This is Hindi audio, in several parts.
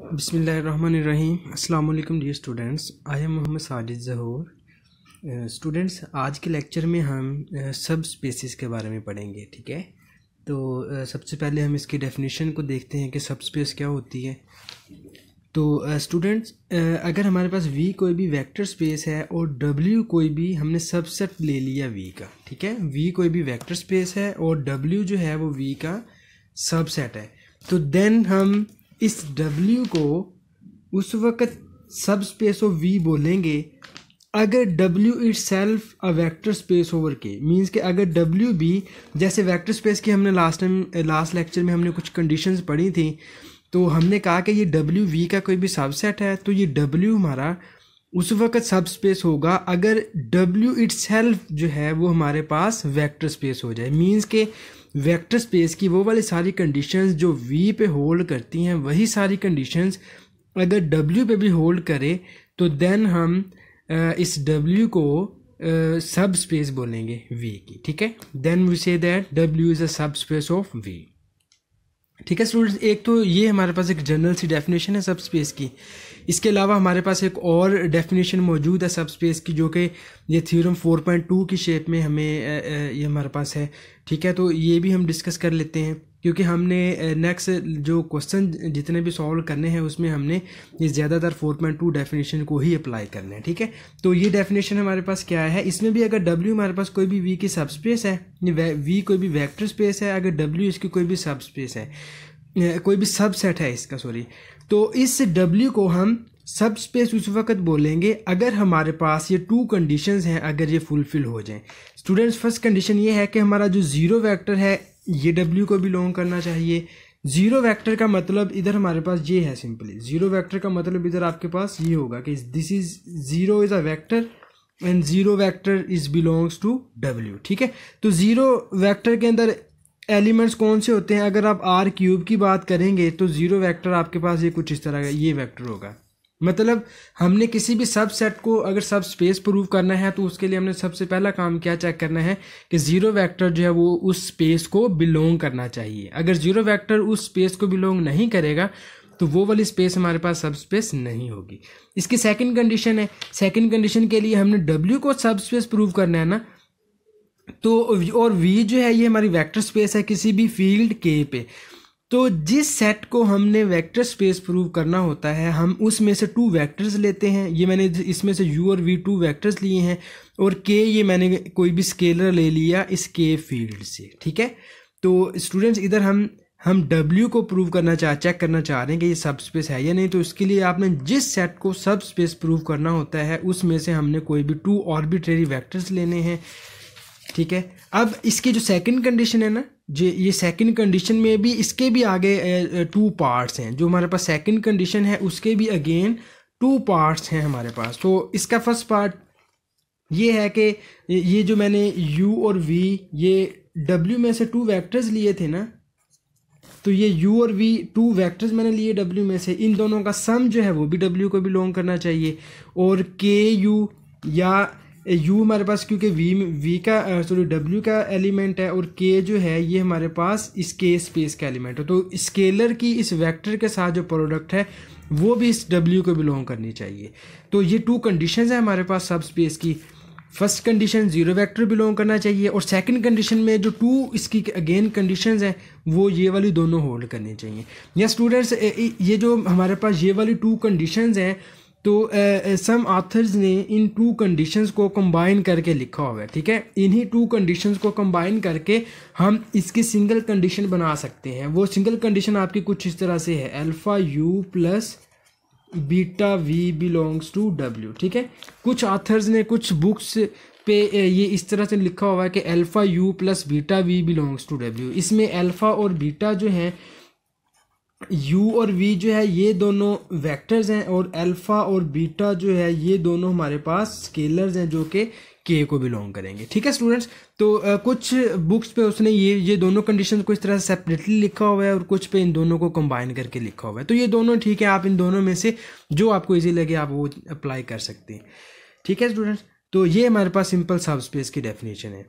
बिसमीम अल्लाम dear students I am Mohammad Sajid Zahoor students आज के लेक्चर में हम सब uh, स्पेसिस के बारे में पढ़ेंगे ठीक है तो uh, सबसे पहले हम इसकी डेफिनेशन को देखते हैं कि सब स्पेस क्या होती है तो स्टूडेंट्स uh, अगर हमारे पास वी कोई भी वेक्टर स्पेस है और डब्ल्यू कोई भी हमने सबसेट ले लिया वी का ठीक है वी कोई भी वैक्टर स्पेस है और डब्ल्यू जो है वो वी का सबसेट है तो देन हम इस W को उस वक़्त सब स्पेस ऑफ V बोलेंगे अगर W itself a vector space over K means के अगर W भी जैसे वैक्टर स्पेस की हमने लास्ट टाइम लास्ट लेक्चर में हमने कुछ कंडीशंस पढ़ी थी तो हमने कहा कि ये डब्ल्यू वी का कोई भी सबसेट है तो ये डब्ल्यू हमारा उस वक़्त सब स्पेस होगा अगर डब्ल्यू इट जो है वो हमारे पास वैक्टर स्पेस हो जाए मीन्स के वेक्टर स्पेस की वो वाली सारी कंडीशंस जो वी पे होल्ड करती हैं वही सारी कंडीशंस अगर डब्ल्यू पे भी होल्ड करे तो देन हम इस डब्ल्यू को सब स्पेस बोलेंगे वी की ठीक है then we say that W is a subspace of we ठीक है स्टूडेंट्स एक तो ये हमारे पास एक जनरल सी डेफिनेशन है सब स्पेस की इसके अलावा हमारे पास एक और डेफिनेशन मौजूद है सब स्पेस की जो कि ये थ्योरम 4.2 की शेप में हमें ये हमारे पास है ठीक है तो ये भी हम डिस्कस कर लेते हैं क्योंकि हमने नेक्स्ट जो क्वेश्चन जितने भी सॉल्व करने हैं उसमें हमने ये ज़्यादातर 4.2 डेफिनेशन को ही अप्लाई करना है ठीक है तो ये डेफिनेशन हमारे पास क्या है इसमें भी अगर W हमारे पास कोई भी V की सबस्पेस है V कोई भी वेक्टर स्पेस है अगर W इसकी कोई भी सबस्पेस है कोई भी सबसेट है इसका सॉरी तो इस W को हम सब स्पेस उस वक्त बोलेंगे अगर हमारे पास ये टू कंडीशंस हैं अगर ये फुलफिल हो जाएं स्टूडेंट्स फर्स्ट कंडीशन ये है कि हमारा जो ज़ीरो वेक्टर है ये डब्ल्यू को बिलोंग करना चाहिए ज़ीरो वेक्टर का मतलब इधर हमारे पास ये है सिंपली ज़ीरो वेक्टर का मतलब इधर आपके पास ये होगा कि this is zero is a vector and zero vector is belongs to W ठीक है तो ज़ीरो वैक्टर के अंदर एलिमेंट्स कौन से होते हैं अगर आप आर क्यूब की बात करेंगे तो ज़ीरो वेक्टर आपके पास ये कुछ इस तरह का ये वेक्टर होगा मतलब हमने किसी भी सब सेट को अगर सब स्पेस प्रूव करना है तो उसके लिए हमने सबसे पहला काम क्या चेक करना है कि ज़ीरो वेक्टर जो है वो उस स्पेस को बिलोंग करना चाहिए अगर ज़ीरो वेक्टर उस स्पेस को बिलोंग नहीं करेगा तो वो वाली स्पेस हमारे पास सब स्पेस नहीं होगी इसकी सेकंड कंडीशन है सेकंड कंडीशन के लिए हमने डब्ल्यू को सब स्पेस प्रूव करना है ना तो और वी जो है ये हमारी वेक्टर स्पेस है किसी भी फील्ड के पे तो जिस सेट को हमने वेक्टर स्पेस प्रूव करना होता है हम उसमें से टू वेक्टर्स लेते हैं ये मैंने इसमें से u और v टू वेक्टर्स लिए हैं और k ये मैंने कोई भी स्केलर ले लिया इस k फील्ड से ठीक है तो स्टूडेंट्स इधर हम हम W को प्रूव करना चाह चेक करना चाह रहे हैं कि ये सब स्पेस है या नहीं तो इसके लिए आपने जिस सेट को सब स्पेस प्रूव करना होता है उसमें से हमने कोई भी टू ऑर्बिट्रेरी वैक्टर्स लेने हैं ठीक है अब इसकी जो सेकंड कंडीशन है ना जे ये सेकंड कंडीशन में भी इसके भी आगे टू पार्ट्स हैं जो हमारे पास सेकंड कंडीशन है उसके भी अगेन टू पार्ट्स हैं हमारे पास तो इसका फर्स्ट पार्ट ये है कि ये जो मैंने u और v ये w में से टू वैक्टर्स लिए थे ना तो ये u और v टू वेक्टर्स मैंने लिए w में से इन दोनों का सम जो है वो भी w को बिलोंग करना चाहिए और के u या यू हमारे पास क्योंकि वी वी का सॉरी डब्ल्यू का एलिमेंट है और के जो है ये हमारे पास इसके स्पेस का एलिमेंट है तो स्केलर की इस वेक्टर के साथ जो प्रोडक्ट है वो भी इस डब्ल्यू को बिलोंग करनी चाहिए तो ये टू कंडीशंस है हमारे पास सब स्पेस की first condition zero vector belong करना चाहिए और सेकंड कंडीशन में जो टू इसकी अगेन कंडीशंस हैं वो ये वाली दोनों होल्ड करनी चाहिए या स्टूडेंट्स ये जो हमारे पास ये वाली टू कंडीशंस हैं तो सम आथर्स ने इन टू कंडीशंस को कंबाइन करके लिखा हुआ है ठीक है इन्हीं टू कंडीशंस को कंबाइन करके हम इसकी सिंगल कंडीशन बना सकते हैं वो सिंगल कंडीशन आपकी कुछ इस तरह से है alpha U plus beta V belongs to W ठीक है कुछ आथर्स ने कुछ बुक्स पे ये इस तरह से लिखा हुआ है कि alpha U plus beta V belongs to W इसमें अल्फ़ा और बीटा जो हैं यू और वी जो है ये दोनों वेक्टर्स हैं और अल्फ़ा और बीटा जो है ये दोनों हमारे पास स्केलर्स हैं जो कि के को बिलोंग करेंगे ठीक है स्टूडेंट्स तो आ, कुछ बुक्स पे उसने ये ये दोनों कंडीशन को इस तरह से सेपरेटली लिखा हुआ है और कुछ पे इन दोनों को कंबाइन करके लिखा हुआ है तो ये दोनों ठीक है आप इन दोनों में से जो आपको ईजी लगे आप वो अप्लाई कर सकते हैं ठीक है स्टूडेंट्स तो ये हमारे पास सिंपल सब स्पेस की डेफिनेशन है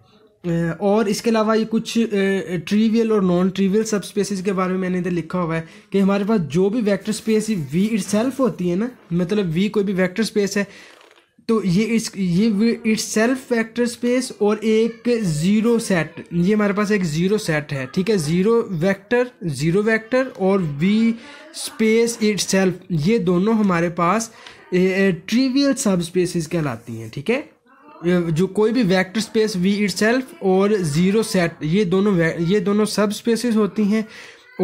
और इसके अलावा ये कुछ ट्रीवियल और नॉन ट्रीवियल सब स्पेसिस के बारे में मैंने इधर लिखा हुआ है कि हमारे पास जो भी वेक्टर स्पेस वी इट होती है ना मतलब वी कोई भी वेक्टर स्पेस है तो ये इस ये इट्स सेल्फ वैक्टर स्पेस और एक ज़ीरो सेट ये हमारे पास एक ज़ीरो सेट है ठीक है ज़ीरो वेक्टर ज़ीरो वेक्टर और वी स्पेस इट सेल्फ ये दोनों हमारे पास ट्रिवियल सब स्पेसिस कहलाती हैं ठीक है जो कोई भी वेक्टर स्पेस वी इट और ज़ीरो सेट ये दोनों ये दोनों सब स्पेसिस होती हैं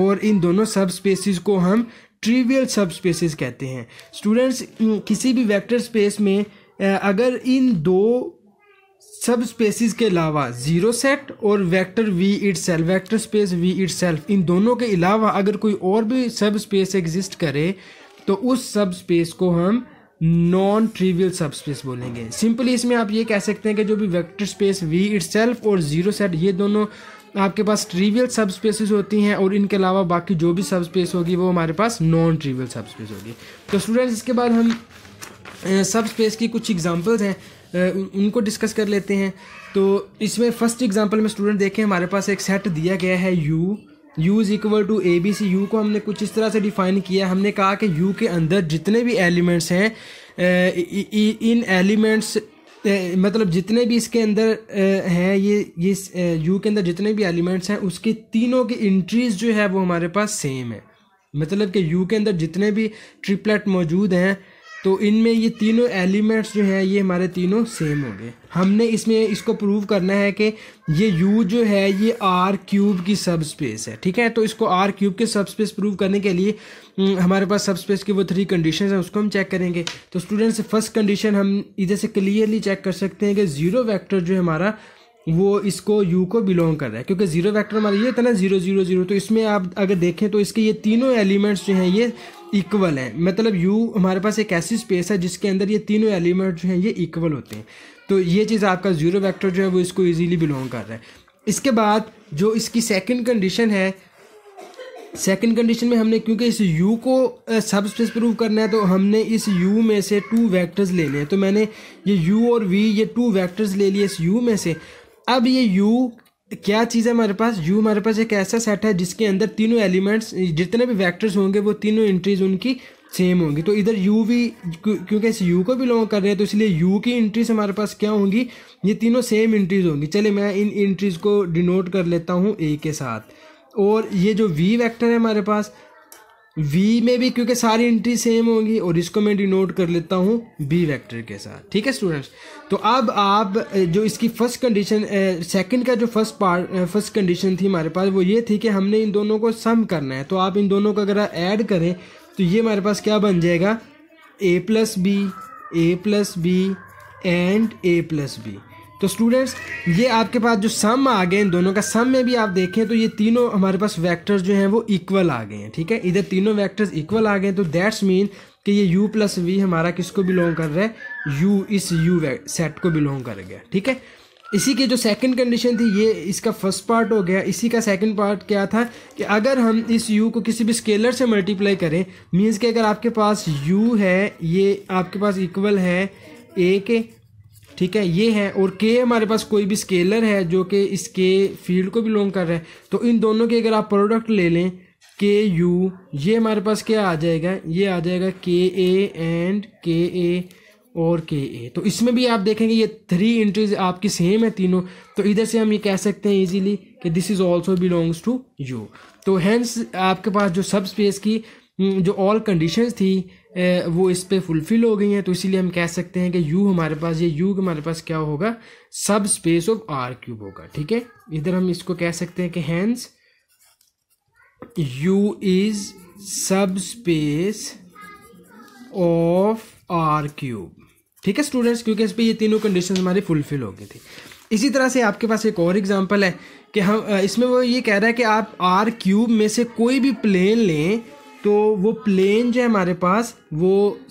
और इन दोनों सब स्पेसिस को हम ट्रिवियल सब स्पेसिस कहते हैं स्टूडेंट्स किसी भी वेक्टर स्पेस में अगर इन दो सब स्पेसिस के अलावा ज़ीरो सेट और vector V itself vector space V itself इन दोनों के अलावा अगर कोई और भी सब स्पेस एग्जिस्ट करे तो उस सब स्पेस को हम नॉन ट्रिवियल सब स्पेस बोलेंगे सिंपली इसमें आप ये कह सकते हैं कि जो भी वेक्टर स्पेस वी इट और जीरो सेट ये दोनों आपके पास ट्रिवियल सब स्पेसिस होती हैं और इनके अलावा बाकी जो भी सब स्पेस होगी वो हमारे पास नॉन ट्रिवियल सब स्पेस होगी तो स्टूडेंट्स इसके बाद हम सब स्पेस की कुछ एग्जांपल्स हैं उनको डिस्कस कर लेते हैं तो इसमें फर्स्ट एग्जांपल में स्टूडेंट देखें हमारे पास एक सेट दिया गया है U use is equal to A B C U को हमने कुछ इस तरह से डिफाइन किया हमने कहा कि यू के अंदर जितने भी एलिमेंट्स हैं इन एलिमेंट्स मतलब जितने भी इसके अंदर हैं ये ये यू के अंदर जितने भी एलिमेंट्स हैं उसके तीनों की इंट्रीज जो है वो हमारे पास सेम है मतलब कि यू के अंदर जितने भी ट्रिपलेट मौजूद हैं तो इनमें ये तीनों एलिमेंट्स जो हैं ये हमारे तीनों सेम हो गए हमने इसमें इसको प्रूव करना है कि ये U जो है ये R क्यूब की सब स्पेस है ठीक है तो इसको R क्यूब के सब स्पेस प्रूव करने के लिए हम्म, हमारे पास सब स्पेस की वो थ्री कंडीशन हैं उसको हम चेक करेंगे तो स्टूडेंट्स फर्स्ट कंडीशन हम इधर से क्लियरली चेक कर सकते हैं कि ज़ीरो वैक्टर जो है हमारा वो इसको यू को बिलोंग कर रहा है क्योंकि जीरो वेक्टर हमारा ये था ना जीरो जीरो जीरो तो इसमें आप अगर देखें तो इसके ये तीनों एलिमेंट्स जो हैं ये इक्वल हैं मतलब यू हमारे पास एक ऐसी स्पेस है जिसके अंदर ये तीनों एलिमेंट जो हैं ये इक्वल होते हैं तो ये चीज़ आपका जीरो वेक्टर जो है वो इसको ईजीली बिलोंग कर रहा है इसके बाद जो इसकी सेकेंड कंडीशन है सेकंड कंडीशन में हमने क्योंकि इस u को सब स्पेस प्रूव करना है तो हमने इस u में से टू वेक्टर्स लेने हैं तो मैंने ये u और v ये टू वेक्टर्स ले लिए इस u में से अब ये u क्या चीज़ है हमारे पास u हमारे पास एक ऐसा सेट है जिसके अंदर तीनों एलिमेंट्स जितने भी वैक्टर्स होंगे वो तीनों एंट्रीज उनकी सेम होंगी तो इधर u भी क्योंकि इस u को बिलोंग कर रहे हैं तो इसलिए u की इंट्रीज हमारे पास क्या होंगी ये तीनों सेम इंट्रीज होंगी चलिए मैं इन इंट्रीज को डिनोट कर लेता हूँ ए के साथ और ये जो वी वैक्टर है हमारे पास वी में भी क्योंकि सारी एंट्री सेम होंगी और इसको मैं डिनोट कर लेता हूँ बी वेक्टर के साथ ठीक है स्टूडेंट्स तो अब आप जो इसकी फर्स्ट कंडीशन सेकंड का जो फर्स्ट पार्ट फर्स्ट कंडीशन थी हमारे पास वो ये थी कि हमने इन दोनों को सम करना है तो आप इन दोनों को अगर ऐड करें तो ये हमारे पास क्या बन जाएगा A plus B A plus B and A plus B तो स्टूडेंट्स ये आपके पास जो सम आ गए इन दोनों का सम में भी आप देखें तो ये तीनों हमारे पास वेक्टर्स जो हैं वो इक्वल आ गए हैं ठीक है इधर तीनों वेक्टर्स इक्वल आ गए तो दैट्स मीन कि ये u प्लस वी हमारा किसको बिलोंग कर रहा है u इस u सेट को बिलोंग कर गया ठीक है इसी की जो सेकंड कंडीशन थी ये इसका फर्स्ट पार्ट हो गया इसी का सेकंड पार्ट क्या था कि अगर हम इस u को किसी भी स्केलर से मल्टीप्लाई करें मींस कि अगर आपके पास u है ये आपके पास इक्वल है a के ठीक है ये है और के हमारे पास कोई भी स्केलर है जो कि इसके फील्ड को बिलोंग कर रहा है तो इन दोनों के अगर आप प्रोडक्ट ले लें के यू ये हमारे पास क्या आ जाएगा ये आ जाएगा के ए एंड के ए और के ए तो इसमें भी आप देखेंगे ये थ्री इंट्रीज आपकी सेम है तीनों तो इधर से हम ये कह सकते हैं इजीली कि this is also belongs to U तो हैंस आपके पास जो सब स्पेस की जो ऑल कंडीशंस थी वो इस पर फुलफ़िल हो गई हैं तो इसीलिए हम कह सकते हैं कि यू हमारे पास ये यू हमारे पास क्या होगा सब स्पेस ऑफ आर क्यूब होगा ठीक है इधर हम इसको कह सकते हैं कि hence U is subspace of R cube ठीक है स्टूडेंट्स क्योंकि इस पर ये तीनों कंडीशन हमारी फुलफ़िल हो गई थी इसी तरह से आपके पास एक और एग्जांपल है कि हम इसमें वो ये कह रहा है कि आप आर क्यूब में से कोई भी प्लेन लें तो वो प्लेन जो है हमारे पास वो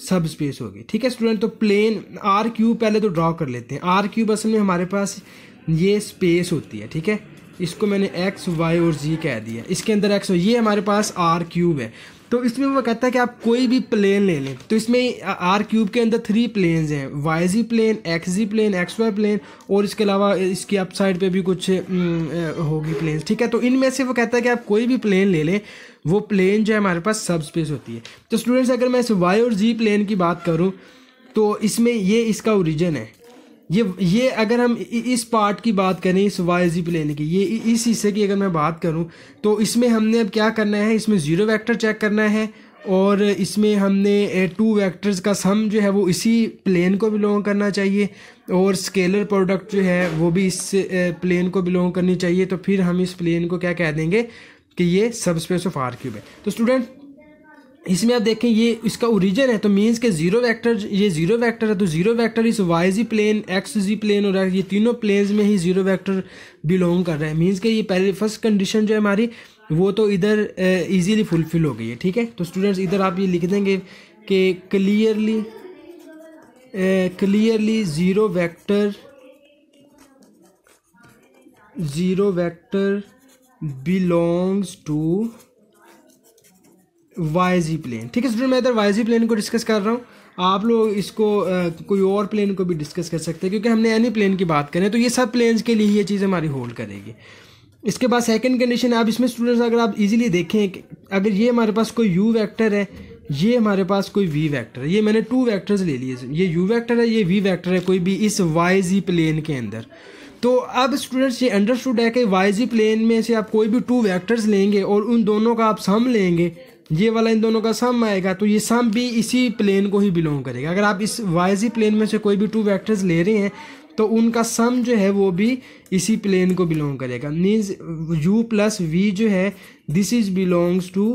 सब स्पेस होगी ठीक है स्टूडेंट तो प्लेन आर क्यूब पहले तो ड्रॉ कर लेते हैं आर क्यूब असल में हमारे पास ये स्पेस होती है ठीक है इसको मैंने एक्स वाई और जी कह दिया इसके अंदर एक्स ये हमारे पास आर क्यूब है तो इसमें वो कहता है कि आप कोई भी प्लेन ले लें तो इसमें आर क्यूब के अंदर थ्री प्लेन हैं Y Z plane X Z plane X Y plane और इसके अलावा इसकी अप साइड पे भी कुछ होगी प्लेन ठीक है तो इनमें से वो कहता है कि आप कोई भी प्लेन ले लें वो प्लेन जो है हमारे पास सब स्पेस होती है तो स्टूडेंट्स अगर मैं इस वाई और जी प्लेन की बात करूँ तो इसमें ये इसका ओरिजन है ये ये अगर हम इस पार्ट की बात करें इस वाई जी प्लेन की ये इस हिस्से की अगर मैं बात करूं तो इसमें हमने अब क्या करना है इसमें ज़ीरो वेक्टर चेक करना है और इसमें हमने टू वेक्टर्स का सम जो है वो इसी प्लेन को बिलोंग करना चाहिए और स्केलर प्रोडक्ट जो है वो भी इस प्लेन को बिलोंग करनी चाहिए तो फिर हम इस प्लेन को क्या कह देंगे कि ये सब स्पेस ऑफ आर क्यूब है तो स्टूडेंट इसमें आप देखें ये इसका ओरिजन है तो मीन्स के जीरो वेक्टर ये जीरो वेक्टर है तो जीरो वेक्टर इस Y Z plane X Z plane और ये तीनों प्लेन्स में ही जीरो वेक्टर बिलोंग कर रहे हैं मीन्स के ये पहले फर्स्ट कंडीशन जो है हमारी वो तो इधर इजीली फुलफिल हो गई है ठीक है तो स्टूडेंट्स इधर आप ये लिख देंगे कि clearly clearly zero vector zero vector belongs to Y Z plane ठीक है स्टूडेंट मैं इधर वाई जी प्लेन को डिस्कस कर रहा हूँ आप लोग इसको आ, कोई और प्लेन को भी डिस्कस कर सकते हैं क्योंकि हमने एनी प्लेन की बात करें तो ये सब प्लेन्स के लिए ये चीज़ हमारी होल्ड करेगी इसके बाद सेकंड कंडीशन आप इसमें स्टूडेंट्स अगर आप इजीली देखें अगर ये हमारे पास कोई यू वैक्टर है ये हमारे पास कोई वी वैक्टर है ये मैंने टू वैक्टर्स ले लिए ये यू वैक्टर है ये वी वैक्टर है कोई भी इस वाई जी प्लेन के अंदर तो अब स्टूडेंट्स ये अंडरस्टूड है कि वाई जी प्लेन में से आप कोई भी टू वैक्टर्स लेंगे और उन दोनों का आप सम लेंगे ये वाला इन दोनों का सम आएगा तो ये सम भी इसी प्लेन को ही बिलोंग करेगा अगर आप इस वाई प्लेन में से कोई भी टू वैक्टर्स ले रहे हैं तो उनका सम जो है वो भी इसी प्लेन को बिलोंग करेगा मीन्स u प्लस वी जो है this is belongs to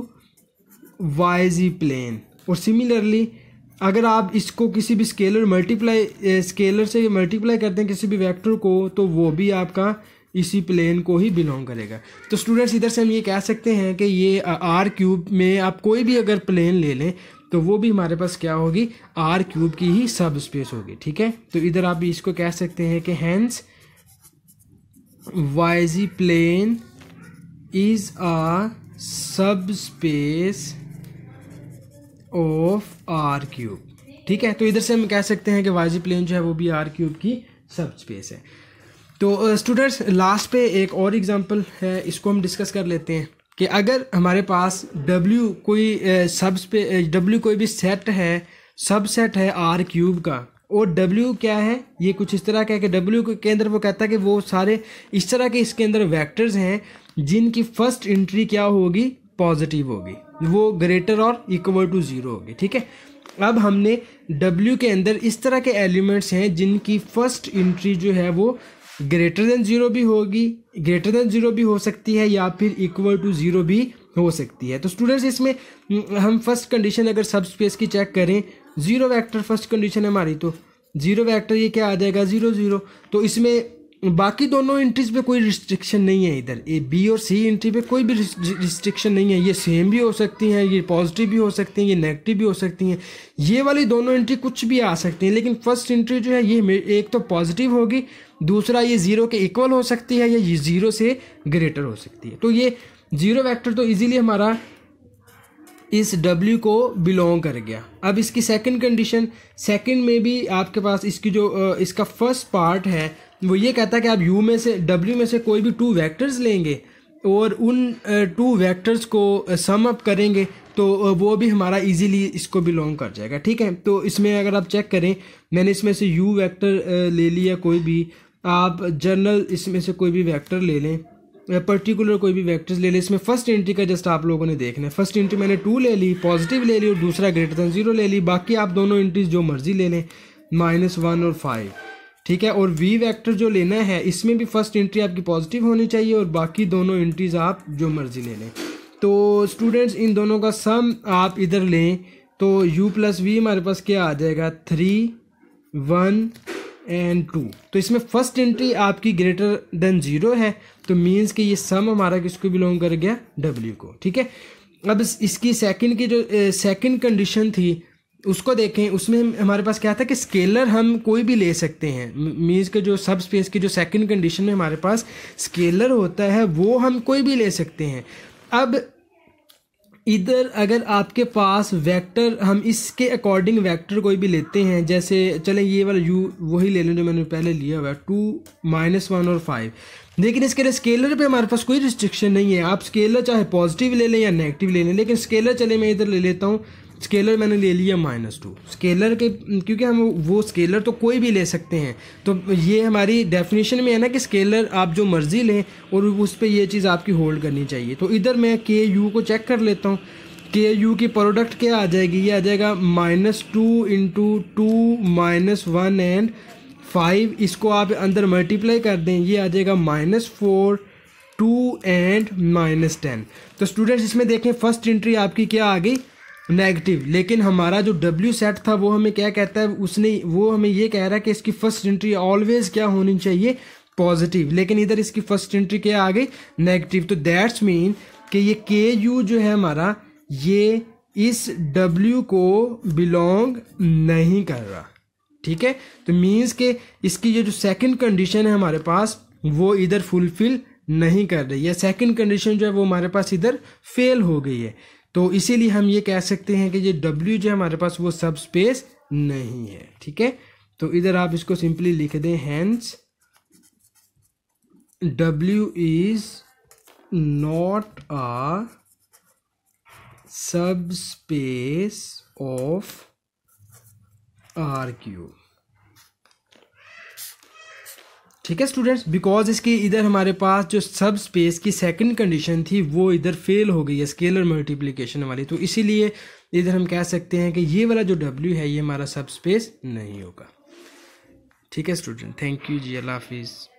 Y Z plane और सिमिलरली अगर आप इसको किसी भी स्केलर मल्टीप्लाई स्केलर से मल्टीप्लाई करते हैं किसी भी वैक्टर को तो वो भी आपका इसी प्लेन को ही बिलोंग करेगा तो स्टूडेंट्स इधर से हम ये कह सकते हैं कि ये आर क्यूब में आप कोई भी अगर प्लेन ले लें तो वो भी हमारे पास क्या होगी आर क्यूब की ही सब स्पेस होगी ठीक है तो इधर आप इसको कह सकते हैं कि hence YZ plane is a subspace of R cube ठीक है तो इधर से हम कह सकते हैं कि वाइजी प्लेन जो है वो भी आर क्यूब की सब स्पेस है तो स्टूडेंट्स लास्ट पे एक और एग्जांपल है इसको हम डिस्कस कर लेते हैं कि अगर हमारे पास W कोई सब पे W कोई भी सेट है सब सेट है आर क्यूब का और W क्या है ये कुछ इस तरह का है कि W के अंदर वो कहता है कि वो सारे इस तरह के इसके अंदर वेक्टर्स हैं जिनकी फर्स्ट एंट्री क्या होगी पॉजिटिव होगी वो ग्रेटर और इक्वल टू ज़ीरो होगी ठीक है अब हमने W के अंदर इस तरह के एलिमेंट्स हैं जिनकी फर्स्ट एंट्री जो है वो ग्रेटर देन ज़ीरो भी होगी ग्रेटर देन ज़ीरो भी हो सकती है या फिर इक्वल टू ज़ीरो भी हो सकती है तो स्टूडेंट्स इसमें हम्म, हम फर्स्ट कंडीशन अगर सब स्पेस की चेक करें ज़ीरो वेक्टर फर्स्ट कंडीशन हमारी तो ज़ीरो वेक्टर ये क्या आ जाएगा ज़ीरो ज़ीरो तो इसमें बाकी दोनों इंट्रीज पे कोई रिस्ट्रिक्शन नहीं है इधर ए बी और सी एंट्री पे कोई भी रिस्ट्रिक्शन नहीं है ये सेम भी हो सकती हैं ये पॉजिटिव भी हो सकती हैं ये नेगेटिव भी हो सकती हैं ये वाली दोनों एंट्री कुछ भी आ सकती हैं लेकिन फर्स्ट इंट्री जो है ये एक तो पॉजिटिव होगी दूसरा ये ज़ीरो के इक्वल हो सकती है या ये ज़ीरो से ग्रेटर हो सकती है तो ये ज़ीरो वेक्टर तो इजीली हमारा इस डब्ल्यू को बिलोंग कर गया अब इसकी सेकंड कंडीशन सेकंड में भी आपके पास इसकी जो इसका फर्स्ट पार्ट है वो ये कहता है कि आप यू में से डब्ल्यू में से कोई भी टू वैक्टर्स लेंगे और उन टू वैक्टर्स को सम अप करेंगे तो वो भी हमारा इजीली इसको बिलोंग कर जाएगा ठीक है तो इसमें अगर आप चेक करें मैंने इसमें से यू वेक्टर ले लिया कोई भी आप जनरल इसमें से कोई भी वेक्टर ले लें पर्टिकुलर कोई भी वेक्टर्स ले लें इसमें फर्स्ट एंट्री का जस्ट आप लोगों ने देखना है फर्स्ट एंट्री मैंने टू ले ली पॉजिटिव ले ली और दूसरा ग्रेटर दैन जीरो ले ली बाकी आप दोनों एंट्रीज जो मर्जी ले लें माइनस वन और फाइव ठीक है और वी वैक्टर जो लेना है इसमें भी फर्स्ट एंट्री आपकी पॉजिटिव होनी चाहिए और बाकी दोनों एंट्रीज आप जो मर्जी ले लें तो स्टूडेंट्स इन दोनों का सम आप इधर लें तो यू प्लस वी हमारे पास क्या आ जाएगा थ्री वन एंड टू तो इसमें फर्स्ट एंट्री आपकी ग्रेटर देन जीरो है तो मीन्स कि ये सम हमारा किसको बिलोंग कर गया डब्ल्यू को ठीक है अब इसकी सेकंड की जो सेकंड कंडीशन थी उसको देखें उसमें हमारे पास क्या था कि स्केलर हम कोई भी ले सकते हैं मीन्स के जो सब स्पेस की जो सेकंड कंडीशन में हमारे पास स्केलर होता है वो हम कोई भी ले सकते हैं अब इधर अगर आपके पास वेक्टर हम इसके अकॉर्डिंग वेक्टर कोई भी लेते हैं जैसे चले ये वाला यू वही ले लें जो मैंने पहले लिया हुआ है टू माइनस वन और फाइव लेकिन इसके लिए स्केलर पे हमारे पास कोई रिस्ट्रिक्शन नहीं है आप स्केलर चाहे पॉजिटिव ले लें या नेगेटिव ले लें लेकिन स्केलर चले मैं इधर ले लेता हूँ स्केलर मैंने ले लिया माइनस टू स्केलर के क्योंकि हम वो स्केलर तो कोई भी ले सकते हैं तो ये हमारी डेफिनेशन में है ना कि स्केलर आप जो मर्ज़ी लें और उस पर यह चीज़ आपकी होल्ड करनी चाहिए तो इधर मैं के यू को चेक कर लेता हूँ के यू की प्रोडक्ट क्या आ जाएगी ये आ जाएगा minus two into two minus one and five इसको आप अंदर मल्टीप्लाई कर दें ये आ जाएगा minus four two and minus ten तो स्टूडेंट्स इसमें देखें फर्स्ट एंट्री आपकी क्या आ गई नेगेटिव लेकिन हमारा जो डब्ल्यू सेट था वो हमें क्या कहता है उसने वो हमें ये कह रहा है कि इसकी फर्स्ट एंट्री ऑलवेज क्या होनी चाहिए पॉजिटिव लेकिन इधर इसकी फर्स्ट एंट्री क्या आ गई नेगेटिव तो दैट्स मीन कि ये के यू जो है हमारा ये इस डब्ल्यू को बिलोंग नहीं कर रहा ठीक है तो मीन्स के इसकी ये जो सेकंड कंडीशन है हमारे पास वो इधर फुलफिल नहीं कर रही है सेकंड कंडीशन जो है वो हमारे पास इधर फेल हो गई है तो इसीलिए हम ये कह सकते हैं कि ये डब्ल्यू जो हमारे पास वो सब स्पेस नहीं है ठीक है तो इधर आप इसको सिंपली लिख दें hence W is not a subspace of are Q ठीक है स्टूडेंट्स बिकॉज इसके इधर हमारे पास जो सब स्पेस की सेकंड कंडीशन थी वो इधर फेल हो गई है स्केलर मल्टीप्लिकेशन वाली तो इसीलिए इधर हम कह सकते हैं कि ये वाला जो डब्ल्यू है ये हमारा सब स्पेस नहीं होगा ठीक है स्टूडेंट थैंक यू जी अल्लाह हाफिज़